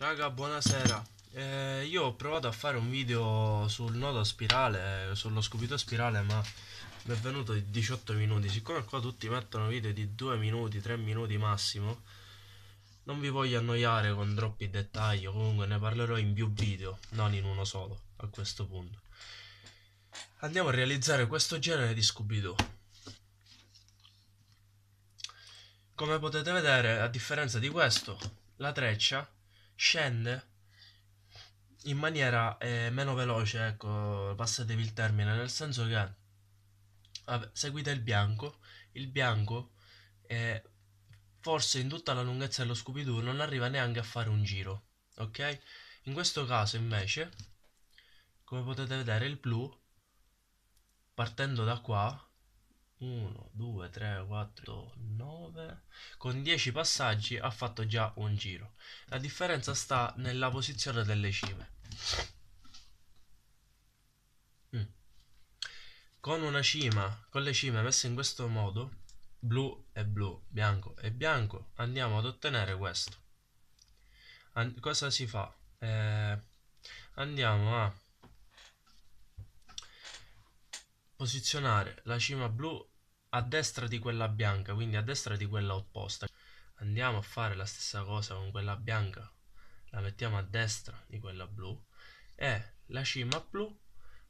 Raga, buonasera. Eh, io ho provato a fare un video sul nodo spirale, sullo scupito spirale, ma mi è venuto di 18 minuti. Siccome qua tutti mettono video di 2 minuti, 3 minuti massimo, non vi voglio annoiare con troppi dettagli, comunque ne parlerò in più video, non in uno solo, a questo punto. Andiamo a realizzare questo genere di scubidoo. Come potete vedere, a differenza di questo, la treccia scende in maniera eh, meno veloce, ecco, passatevi il termine, nel senso che vabbè, seguite il bianco, il bianco eh, forse in tutta la lunghezza dello Scooby-Doo non arriva neanche a fare un giro, ok? In questo caso invece, come potete vedere, il blu, partendo da qua, 1, 2, 3, 4, 9. Con 10 passaggi ha fatto già un giro. La differenza sta nella posizione delle cime. Mm. Con una cima, con le cime messe in questo modo, blu e blu, bianco e bianco, andiamo ad ottenere questo. And cosa si fa? Eh, andiamo a posizionare la cima blu a destra di quella bianca, quindi a destra di quella opposta. Andiamo a fare la stessa cosa con quella bianca, la mettiamo a destra di quella blu e la cima blu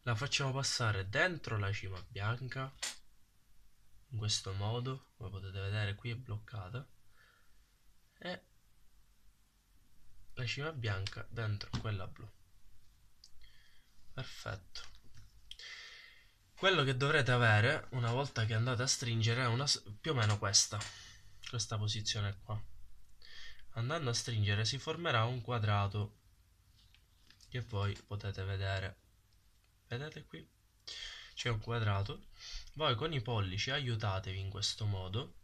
la facciamo passare dentro la cima bianca in questo modo come potete vedere qui è bloccata e la cima bianca dentro quella blu perfetto quello che dovrete avere una volta che andate a stringere è una, più o meno questa, questa posizione qua. Andando a stringere si formerà un quadrato che voi potete vedere. Vedete qui? C'è un quadrato. Voi con i pollici aiutatevi in questo modo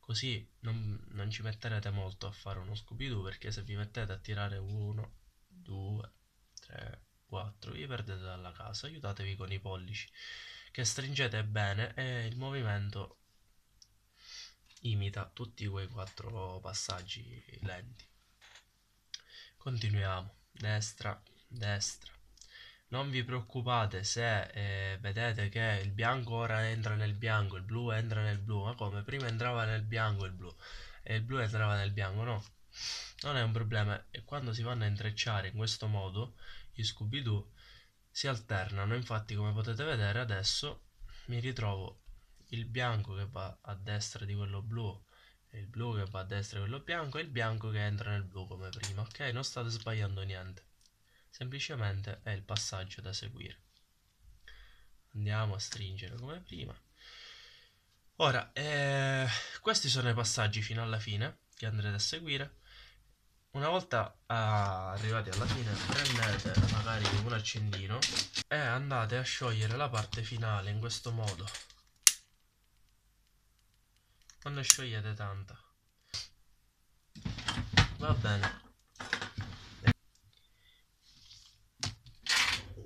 così non, non, ci metterete molto a fare uno Scooby-Doo perché se vi mettete a tirare 1, 2, 3, 4. Vi perdete dalla casa, aiutatevi con i pollici che stringete bene e il movimento imita tutti quei quattro passaggi lenti. Continuiamo, destra, destra. Non vi preoccupate se eh, vedete che il bianco ora entra nel bianco, il blu entra nel blu, ma come? Prima entrava nel bianco il blu e il blu entrava nel bianco, no? Non è un problema, e quando si vanno a intrecciare in questo modo gli Scooby-Doo si alternano, infatti come potete vedere adesso mi ritrovo il bianco che va a destra di quello blu il blu che va a destra di quello bianco e il bianco che entra nel blu come prima, ok? Non state sbagliando niente, semplicemente è il passaggio da seguire. Andiamo a stringere come prima. Ora, eh, questi sono i passaggi fino alla fine che andrete a seguire. Una volta ah, arrivati alla fine prendete magari un accendino e andate a sciogliere la parte finale in questo modo. Non ne sciogliete tanta. Va bene.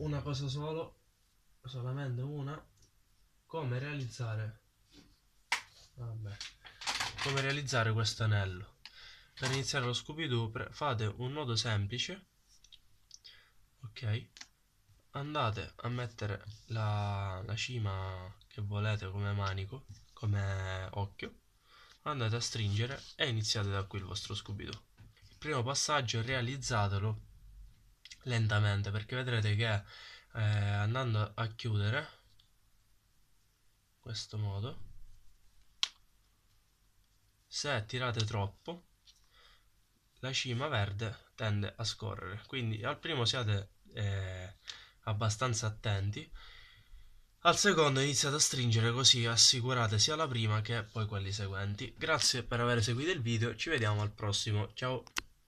Una cosa solo, solamente una, come realizzare, vabbè, come realizzare questo anello per iniziare lo Scooby-Doo fate un nodo semplice, ok, andate a mettere la, la cima che volete come manico, come occhio, andate a stringere e iniziate da qui il vostro Scooby-Doo. Il primo passaggio realizzatelo lentamente perché vedrete che eh, andando a chiudere in questo modo se tirate troppo la cima verde tende a scorrere, quindi al primo siate eh, abbastanza attenti, al secondo iniziate a stringere così assicurate sia la prima che poi quelli seguenti. Grazie per aver seguito il video, ci vediamo al prossimo, ciao!